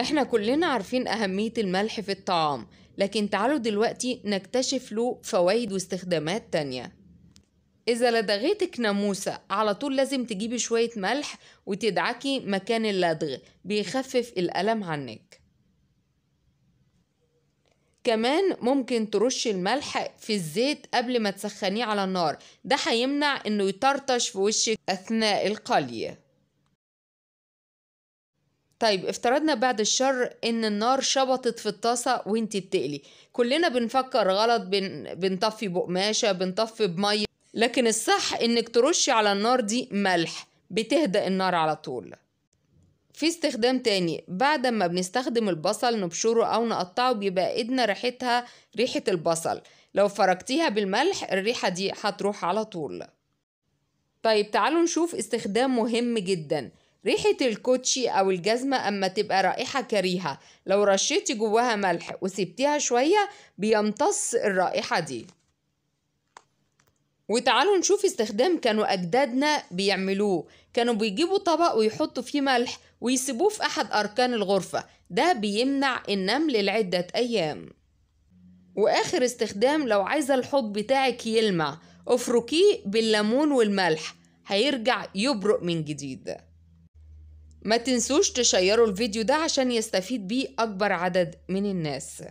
احنا كلنا عارفين أهمية الملح في الطعام لكن تعالوا دلوقتي نكتشف له فوائد واستخدامات تانية إذا لدغيتك ناموسة على طول لازم تجيبي شوية ملح وتدعكي مكان اللدغ بيخفف الألم عنك كمان ممكن ترشي الملح في الزيت قبل ما تسخنيه على النار ده هيمنع انه يطرطش في وشك اثناء القلي طيب افترضنا بعد الشر ان النار شبطت في الطاسه وانت بتقلي كلنا بنفكر غلط بن... بنطفي بقماشه بنطفي بميه لكن الصح انك ترشي على النار دي ملح بتهدأ النار على طول في استخدام تاني بعد ما بنستخدم البصل نبشره او نقطعه بيبقى ايدنا ريحتها ريحه البصل لو فركتيها بالملح الريحه دي هتروح على طول طيب تعالوا نشوف استخدام مهم جدا ريحة الكوتشي أو الجزمة أما تبقى رائحة كريهة لو رشيتي جواها ملح وسبتيها شوية بيمتص الرائحة دي وتعالوا نشوف استخدام كانوا أجدادنا بيعملوه كانوا بيجيبوا طبق ويحطوا فيه ملح ويسيبوه في أحد أركان الغرفة ده بيمنع النمل لعدة أيام وآخر استخدام لو عايزة الحوض بتاعك يلمع افركيه بالليمون والملح هيرجع يبرق من جديد ما تنسوش تشيروا الفيديو ده عشان يستفيد بيه أكبر عدد من الناس